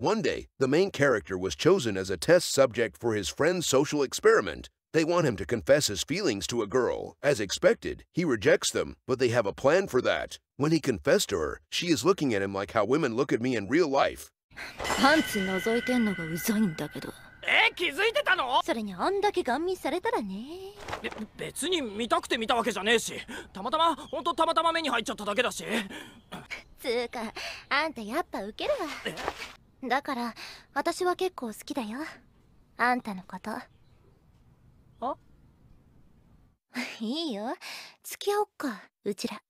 One day, the main character was chosen as a test subject for his friend's social experiment. They want him to confess his feelings to a girl. As expected, he rejects them, but they have a plan for that. When he confessed to her, she is looking at him like how women look at me in real life. パンツ覗いてんのがうざいんだけどえ気づいてたのそれにあんだけガン見されたらねべ別に見たくて見たわけじゃねえしたまたまほんとたまたま目に入っちゃっただけだしつうかあんたやっぱウケるわだから私は結構好きだよあんたのことあ いいよ付き合おっかうちら